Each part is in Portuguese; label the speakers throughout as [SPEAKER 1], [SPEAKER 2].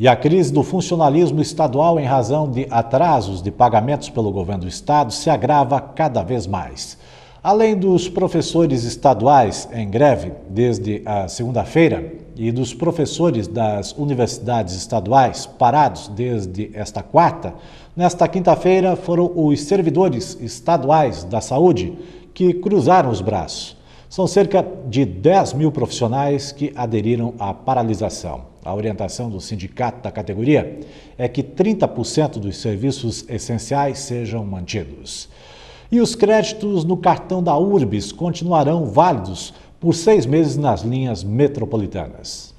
[SPEAKER 1] E a crise do funcionalismo estadual em razão de atrasos de pagamentos pelo governo do estado se agrava cada vez mais. Além dos professores estaduais em greve desde a segunda-feira e dos professores das universidades estaduais parados desde esta quarta, nesta quinta-feira foram os servidores estaduais da saúde que cruzaram os braços. São cerca de 10 mil profissionais que aderiram à paralisação a orientação do sindicato da categoria é que 30% dos serviços essenciais sejam mantidos. E os créditos no cartão da URBS continuarão válidos por seis meses nas linhas metropolitanas.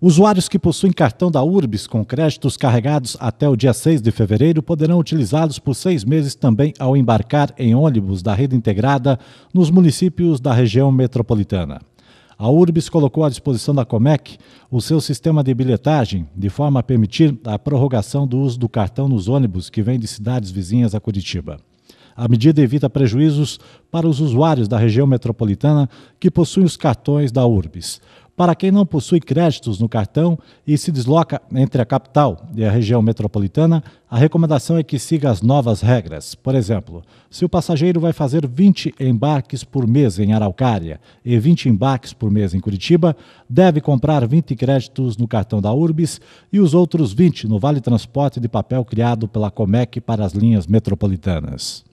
[SPEAKER 1] Usuários que possuem cartão da URBS com créditos carregados até o dia 6 de fevereiro poderão utilizá-los por seis meses também ao embarcar em ônibus da rede integrada nos municípios da região metropolitana a URBS colocou à disposição da Comec o seu sistema de bilhetagem, de forma a permitir a prorrogação do uso do cartão nos ônibus que vêm de cidades vizinhas a Curitiba. A medida evita prejuízos para os usuários da região metropolitana que possuem os cartões da URBS. Para quem não possui créditos no cartão e se desloca entre a capital e a região metropolitana, a recomendação é que siga as novas regras. Por exemplo, se o passageiro vai fazer 20 embarques por mês em Araucária e 20 embarques por mês em Curitiba, deve comprar 20 créditos no cartão da Urbis e os outros 20 no Vale Transporte de Papel criado pela Comec para as linhas metropolitanas.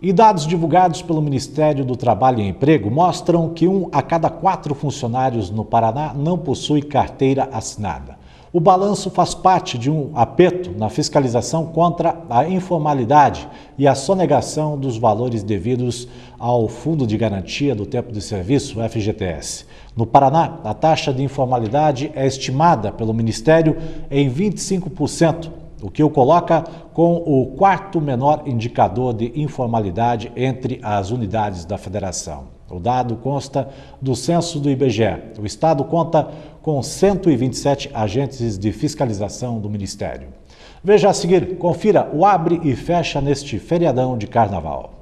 [SPEAKER 1] E dados divulgados pelo Ministério do Trabalho e Emprego mostram que um a cada quatro funcionários no Paraná não possui carteira assinada. O balanço faz parte de um apeto na fiscalização contra a informalidade e a sonegação dos valores devidos ao Fundo de Garantia do Tempo de Serviço, FGTS. No Paraná, a taxa de informalidade é estimada pelo Ministério em 25% o que o coloca com o quarto menor indicador de informalidade entre as unidades da federação. O dado consta do censo do IBGE. O Estado conta com 127 agentes de fiscalização do Ministério. Veja a seguir, confira o abre e fecha neste feriadão de carnaval.